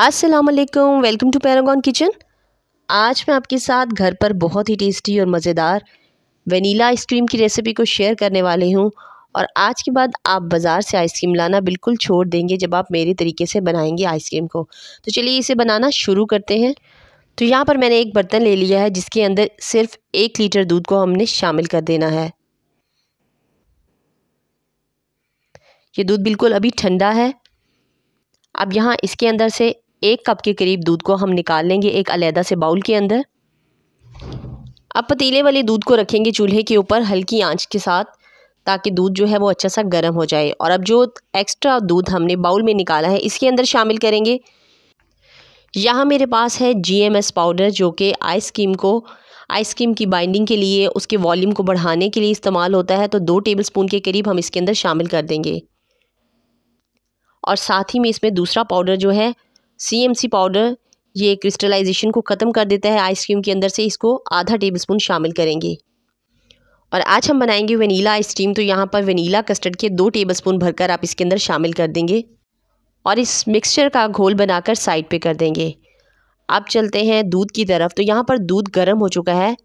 अस्सलाम वालेकुम welcome to Paragon kitchen आज मैं आपके साथ घर पर बहुत ही टेस्टी और मज़ेदार वनीला आइसक्रीम की रेसिपी को शेयर करने वाली हूँ और आज के बाद आप बाज़ार से आइसक्रीम लाना बिल्कुल छोड़ देंगे जब आप मेरे तरीके से बनाएंगे आइसक्रीम को तो चलिए इसे बनाना शुरू करते हैं तो यहाँ पर मैंने एक बर्तन ले लिया है जिसके अंदर सिर्फ एक लीटर दूध को हमने शामिल कर देना है ये दूध बिल्कुल अभी ठंडा है अब यहाँ इसके अंदर से एक कप के करीब दूध को हम निकाल लेंगे एक अलहदा से बाउल के अंदर अब पतीले वाले दूध को रखेंगे चूल्हे के ऊपर हल्की आंच के साथ ताकि दूध जो है वो अच्छा सा गर्म हो जाए और अब जो एक्स्ट्रा दूध हमने बाउल में निकाला है इसके अंदर शामिल करेंगे यहाँ मेरे पास है जीएमएस पाउडर जो कि आइस क्रीम को आइसक्रीम की बाइंडिंग के लिए उसके वॉल्यूम को बढ़ाने के लिए इस्तेमाल होता है तो दो टेबल के करीब हम इसके अंदर शामिल कर देंगे और साथ ही में इसमें दूसरा पाउडर जो है सी पाउडर ये क्रिस्टलाइजेशन को ख़त्म कर देता है आइसक्रीम के अंदर से इसको आधा टेबलस्पून शामिल करेंगे और आज हम बनाएंगे वनीला आइसक्रीम तो यहाँ पर वनीला कस्टर्ड के दो टेबलस्पून भरकर आप इसके अंदर शामिल कर देंगे और इस मिक्सचर का घोल बनाकर साइड पे कर देंगे अब चलते हैं दूध की तरफ तो यहाँ पर दूध गर्म हो चुका है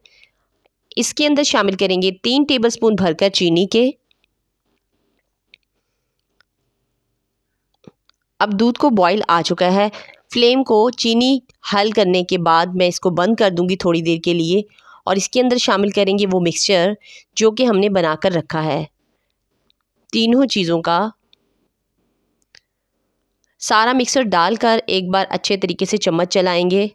इसके अंदर शामिल करेंगे तीन टेबलस्पून भरकर चीनी के अब दूध को बॉईल आ चुका है फ्लेम को चीनी हल करने के बाद मैं इसको बंद कर दूंगी थोड़ी देर के लिए और इसके अंदर शामिल करेंगे वो मिक्सचर जो कि हमने बना कर रखा है तीनों चीज़ों का सारा मिक्सर डालकर एक बार अच्छे तरीके से चम्मच चलाएंगे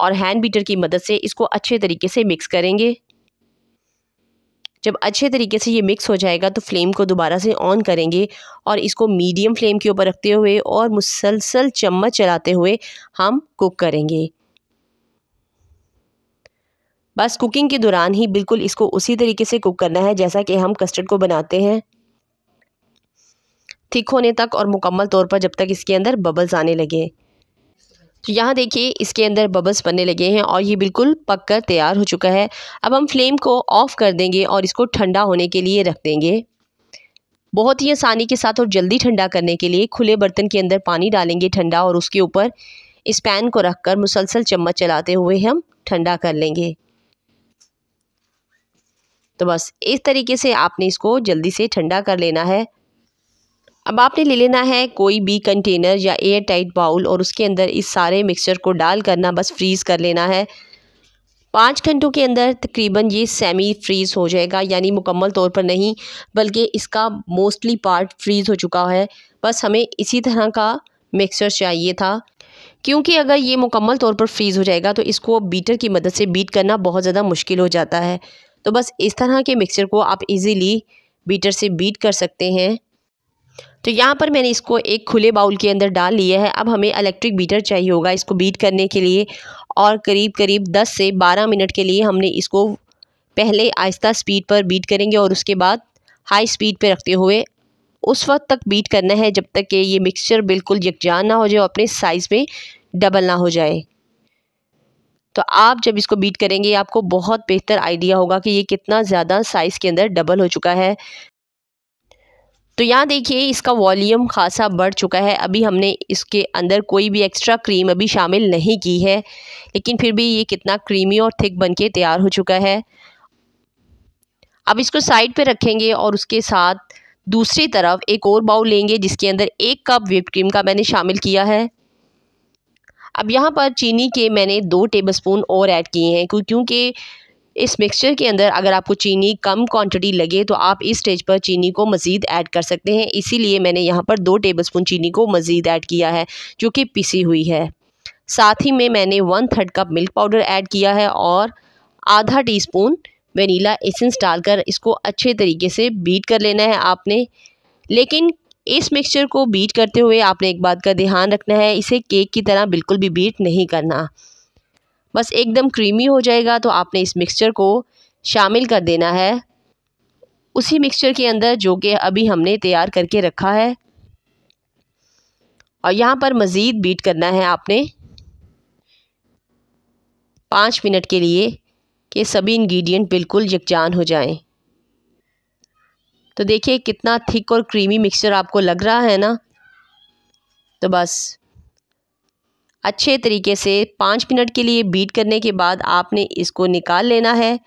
और हैंड बीटर की मदद से इसको अच्छे तरीके से मिक्स करेंगे जब अच्छे तरीके से ये मिक्स हो जाएगा तो फ्लेम को दोबारा से ऑन करेंगे और इसको मीडियम फ्लेम के ऊपर रखते हुए और मुसलसल चम्मच चलाते हुए हम कुक करेंगे बस कुकिंग के दौरान ही बिल्कुल इसको उसी तरीके से कुक करना है जैसा कि हम कस्टर्ड को बनाते हैं थिक होने तक और मुकम्मल तौर पर जब तक इसके अंदर बबल्स आने लगे तो यहाँ देखिए इसके अंदर बबल्स बनने लगे हैं और ये बिल्कुल पक कर तैयार हो चुका है अब हम फ्लेम को ऑफ़ कर देंगे और इसको ठंडा होने के लिए रख देंगे बहुत ही आसानी के साथ और जल्दी ठंडा करने के लिए खुले बर्तन के अंदर पानी डालेंगे ठंडा और उसके ऊपर इस पैन को रख कर मुसलसल चम्मच चलाते हुए हम ठंडा कर लेंगे तो बस इस तरीके से आपने इसको जल्दी से ठंडा कर लेना है अब आपने ले लेना है कोई भी कंटेनर या एयर टाइट बाउल और उसके अंदर इस सारे मिक्सचर को डाल करना बस फ्रीज़ कर लेना है पाँच घंटों के अंदर तकरीबन ये सेमी फ्रीज़ हो जाएगा यानी मुकम्मल तौर पर नहीं बल्कि इसका मोस्टली पार्ट फ्रीज़ हो चुका है बस हमें इसी तरह का मिक्सचर चाहिए था क्योंकि अगर ये मुकम्मल तौर पर फ्रीज़ हो जाएगा तो इसको बीटर की मदद से बीट करना बहुत ज़्यादा मुश्किल हो जाता है तो बस इस तरह के मिक्सचर को आप इजीली बीटर से बीट कर सकते हैं तो यहाँ पर मैंने इसको एक खुले बाउल के अंदर डाल लिया है अब हमें इलेक्ट्रिक बीटर चाहिए होगा इसको बीट करने के लिए और करीब करीब 10 से 12 मिनट के लिए हमने इसको पहले आहिस्ता स्पीड पर बीट करेंगे और उसके बाद हाई स्पीड पर रखते हुए उस वक्त तक बीट करना है जब तक कि ये मिक्सचर बिल्कुल यकजान ना हो जाए अपने साइज़ में डबल ना हो जाए तो आप जब इसको बीट करेंगे आपको बहुत बेहतर आइडिया होगा कि ये कितना ज़्यादा साइज़ के अंदर डबल हो चुका है तो यहाँ देखिए इसका वॉल्यूम खासा बढ़ चुका है अभी हमने इसके अंदर कोई भी एक्स्ट्रा क्रीम अभी शामिल नहीं की है लेकिन फिर भी ये कितना क्रीमी और थिक बन के तैयार हो चुका है अब इसको साइड पे रखेंगे और उसके साथ दूसरी तरफ एक और बाउल लेंगे जिसके अंदर एक कप विप क्रीम का मैंने शामिल किया है अब यहाँ पर चीनी के मैंने दो स्पून और ऐड किए हैं क्योंकि इस मिक्सचर के अंदर अगर आपको चीनी कम क्वांटिटी लगे तो आप इस स्टेज पर चीनी को मज़ीद ऐड कर सकते हैं इसीलिए मैंने यहाँ पर दो टेबलस्पून चीनी को मज़ीद ऐड किया है जो कि पिसी हुई है साथ ही में मैंने one third cup milk powder add किया है और आधा टी स्पून वनीला एसेंस डालकर इसको अच्छे तरीके से बीट कर लेना है आपने लेकिन इस मिक्सचर को बीट करते हुए आपने एक बात का ध्यान रखना है इसे केक की तरह बिल्कुल भी बीट नहीं करना बस एकदम क्रीमी हो जाएगा तो आपने इस मिक्सचर को शामिल कर देना है उसी मिक्सचर के अंदर जो कि अभी हमने तैयार करके रखा है और यहाँ पर मज़ीद बीट करना है आपने पाँच मिनट के लिए कि सभी इंग्रेडिएंट बिल्कुल यकजान हो जाएं। तो देखिए कितना थिक और क्रीमी मिक्सचर आपको लग रहा है ना तो बस अच्छे तरीके से पाँच मिनट के लिए बीट करने के बाद आपने इसको निकाल लेना है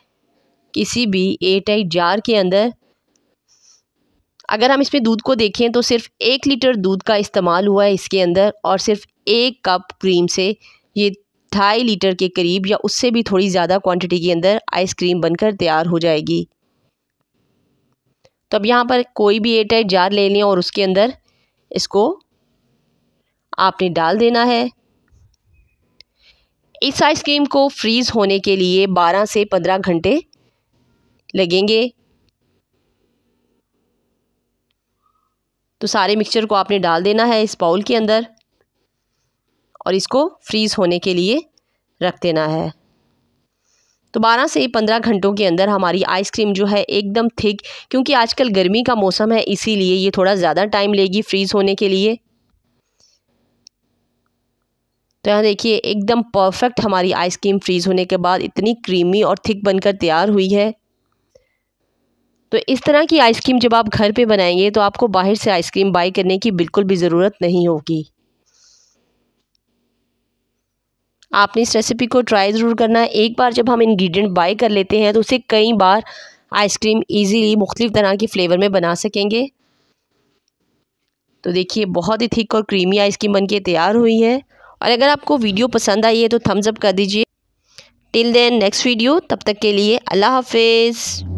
किसी भी एयरटाइट जार के अंदर अगर हम इसमें दूध को देखें तो सिर्फ एक लीटर दूध का इस्तेमाल हुआ है इसके अंदर और सिर्फ एक कप क्रीम से ये ढाई लीटर के करीब या उससे भी थोड़ी ज़्यादा क्वांटिटी के अंदर आइसक्रीम बनकर तैयार हो जाएगी तो अब यहाँ पर कोई भी एयरटाइट जार ले लें और उसके अंदर इसको आपने डाल देना है इस आइसक्रीम को फ्रीज़ होने के लिए 12 से 15 घंटे लगेंगे तो सारे मिक्सचर को आपने डाल देना है इस बाउल के अंदर और इसको फ्रीज़ होने के लिए रख देना है तो 12 से 15 घंटों के अंदर हमारी आइसक्रीम जो है एकदम थिक क्योंकि आजकल गर्मी का मौसम है इसीलिए ये थोड़ा ज़्यादा टाइम लेगी फ्रीज़ होने के लिए तो यहाँ देखिए एकदम परफेक्ट हमारी आइसक्रीम फ्रीज़ होने के बाद इतनी क्रीमी और थिक बनकर तैयार हुई है तो इस तरह की आइसक्रीम जब आप घर पे बनाएंगे तो आपको बाहर से आइसक्रीम बाई करने की बिल्कुल भी ज़रूरत नहीं होगी आपने इस रेसिपी को ट्राई ज़रूर करना एक बार जब हम इंग्रेडिएंट बाई कर लेते हैं तो उसे कई बार आइसक्रीम इजीली मुख्तलिफ़ तरह के फ़्लेवर में बना सकेंगे तो देखिए बहुत ही थिक और क्रीमी आइसक्रीम बनके तैयार हुई है और अगर आपको वीडियो पसंद आई है तो थम्सअप कर दीजिए टिल देन नेक्स्ट वीडियो तब तक के लिए अल्लाह हाफिज़